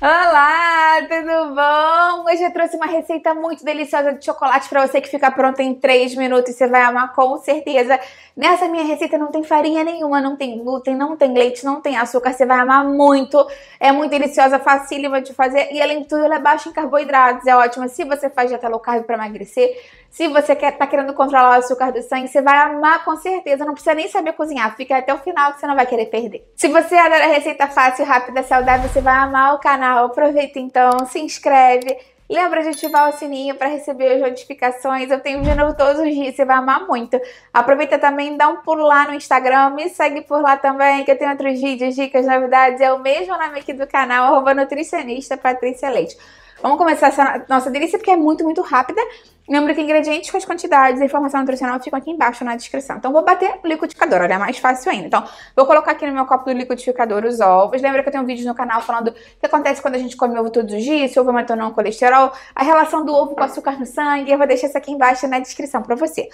Olá, tudo bom? Hoje eu trouxe uma receita muito deliciosa de chocolate para você que fica pronta em 3 minutos, você vai amar com certeza. Nessa minha receita não tem farinha nenhuma, não tem glúten, não tem leite, não tem açúcar, você vai amar muito. É muito deliciosa, facílima de fazer e além de tudo ela é baixa em carboidratos, é ótima se você faz dieta low carb para emagrecer se você quer, tá querendo controlar o açúcar do sangue, você vai amar com certeza. Não precisa nem saber cozinhar. Fica até o final que você não vai querer perder. Se você adora receita fácil, rápida, saudável, você vai amar o canal. Aproveita então, se inscreve Lembra de ativar o sininho para receber as notificações. Eu tenho vídeo novo todos os dias, você vai amar muito. Aproveita também, dá um pulo lá no Instagram, me segue por lá também, que eu tenho outros vídeos, dicas, novidades. É o mesmo nome aqui do canal, arroba nutricionista Patrícia Leite. Vamos começar essa nossa delícia, porque é muito, muito rápida. Lembra que ingredientes com as quantidades e informação nutricional ficam aqui embaixo na descrição. Então, vou bater o liquidificador, olha, é mais fácil ainda. Então, vou colocar aqui no meu copo do liquidificador os ovos. Lembra que eu tenho um vídeo no canal falando o que acontece quando a gente come ovo todos os dias, se ovo aumentou ou não o colesterol colesterol, a relação do ovo com açúcar no sangue. Eu vou deixar isso aqui embaixo na descrição para você.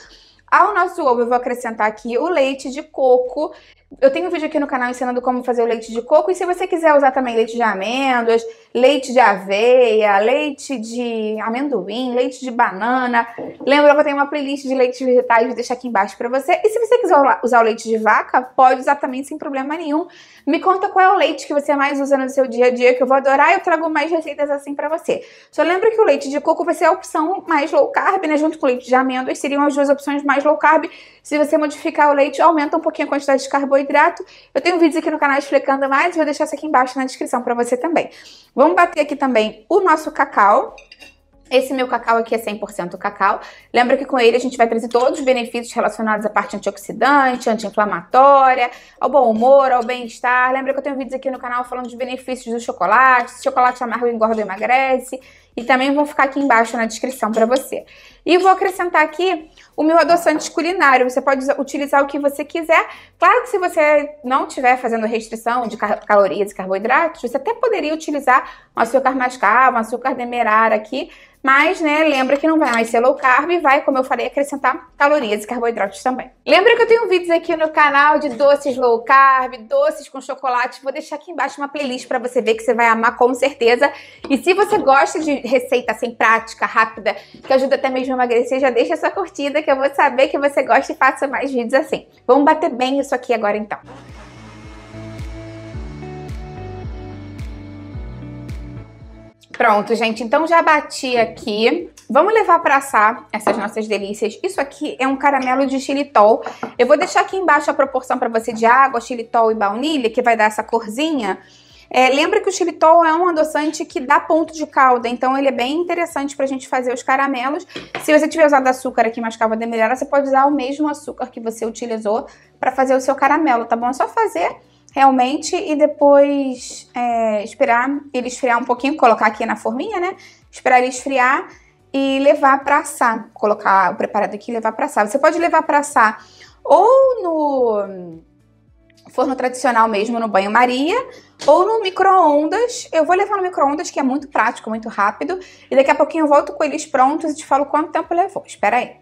Ao nosso ovo, eu vou acrescentar aqui o leite de coco. Eu tenho um vídeo aqui no canal ensinando como fazer o leite de coco. E se você quiser usar também leite de amêndoas, leite de aveia, leite de amendoim, leite de banana. Lembra que eu tenho uma playlist de leites vegetais, vou deixar aqui embaixo para você. E se você quiser usar o leite de vaca, pode usar também sem problema nenhum. Me conta qual é o leite que você mais usa no seu dia a dia, que eu vou adorar. Eu trago mais receitas assim para você. Só lembra que o leite de coco vai ser a opção mais low carb, né? Junto com o leite de amêndoas, seriam as duas opções mais mais low carb. Se você modificar o leite, aumenta um pouquinho a quantidade de carboidrato. Eu tenho vídeos aqui no canal explicando mais, vou deixar isso aqui embaixo na descrição para você também. Vamos bater aqui também o nosso cacau. Esse meu cacau aqui é 100% cacau. Lembra que com ele a gente vai trazer todos os benefícios relacionados à parte antioxidante, anti-inflamatória, ao bom humor, ao bem-estar. Lembra que eu tenho vídeos aqui no canal falando dos benefícios do chocolate, chocolate amargo engorda e emagrece. E também vão ficar aqui embaixo na descrição para você. E vou acrescentar aqui o meu adoçante culinário. Você pode utilizar o que você quiser. Claro que se você não estiver fazendo restrição de calorias e carboidratos, você até poderia utilizar um açúcar mascavo, um açúcar demerara aqui. Mas, né, lembra que não vai mais ser low carb e vai, como eu falei, acrescentar calorias e carboidratos também. Lembra que eu tenho vídeos aqui no canal de doces low carb, doces com chocolate. Vou deixar aqui embaixo uma playlist para você ver que você vai amar com certeza. E se você gosta de receita assim prática, rápida, que ajuda até mesmo a emagrecer, já deixa sua curtida que eu vou saber que você gosta e faça mais vídeos assim. Vamos bater bem isso aqui agora então. Pronto, gente, então já bati aqui. Vamos levar para assar essas nossas delícias. Isso aqui é um caramelo de xilitol. Eu vou deixar aqui embaixo a proporção para você de água, xilitol e baunilha, que vai dar essa corzinha. É, lembra que o xilitol é um adoçante que dá ponto de calda, então ele é bem interessante para a gente fazer os caramelos. Se você tiver usado açúcar aqui mascava demerara, você pode usar o mesmo açúcar que você utilizou para fazer o seu caramelo, tá bom? É só fazer realmente e depois é, esperar ele esfriar um pouquinho, colocar aqui na forminha, né? Esperar ele esfriar e levar para assar, colocar o preparado aqui e levar para assar. Você pode levar para assar ou no forno tradicional mesmo no banho-maria, ou no micro-ondas. Eu vou levar no micro-ondas, que é muito prático, muito rápido, e daqui a pouquinho eu volto com eles prontos e te falo quanto tempo levou. Espera aí.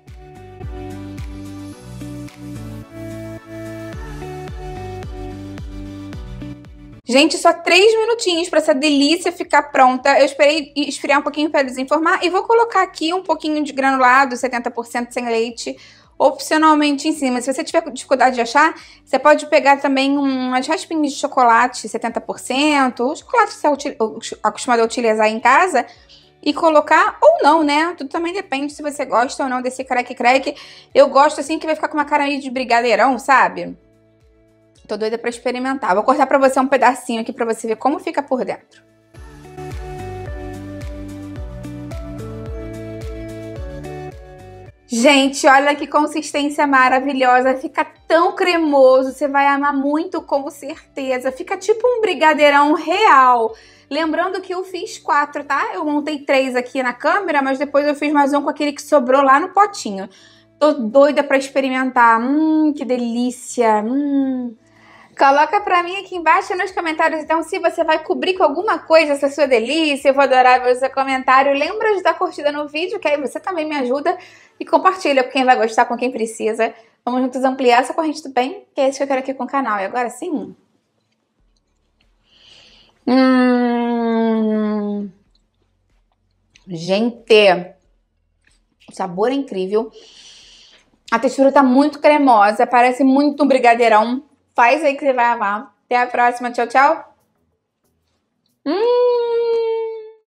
Gente, só três minutinhos para essa delícia ficar pronta. Eu esperei esfriar um pouquinho para desenformar e vou colocar aqui um pouquinho de granulado, 70% sem leite, opcionalmente em cima. Se você tiver dificuldade de achar, você pode pegar também umas raspinhas de chocolate 70%, o chocolate que você é acostumado a utilizar em casa, e colocar ou não, né? Tudo também depende se você gosta ou não desse crack-crack. Eu gosto assim que vai ficar com uma cara aí de brigadeirão, sabe? Tô doida pra experimentar. Vou cortar pra você um pedacinho aqui pra você ver como fica por dentro. Gente, olha que consistência maravilhosa, fica tão cremoso, você vai amar muito com certeza. Fica tipo um brigadeirão real. Lembrando que eu fiz quatro, tá? Eu montei três aqui na câmera, mas depois eu fiz mais um com aquele que sobrou lá no potinho. Tô doida para experimentar. Hum, que delícia. Hum. Coloca para mim aqui embaixo nos comentários, então, se você vai cobrir com alguma coisa essa sua delícia. Eu vou adorar ver o seu comentário. Lembra de dar curtida no vídeo, que aí você também me ajuda. E compartilha com quem vai gostar, com quem precisa. Vamos juntos ampliar essa corrente do bem, que é isso que eu quero aqui com o canal. E agora sim... Hum... Gente, o sabor é incrível. A textura tá muito cremosa, parece muito um brigadeirão. Faz aí que você vai amar. Até a próxima. Tchau, tchau. Hum!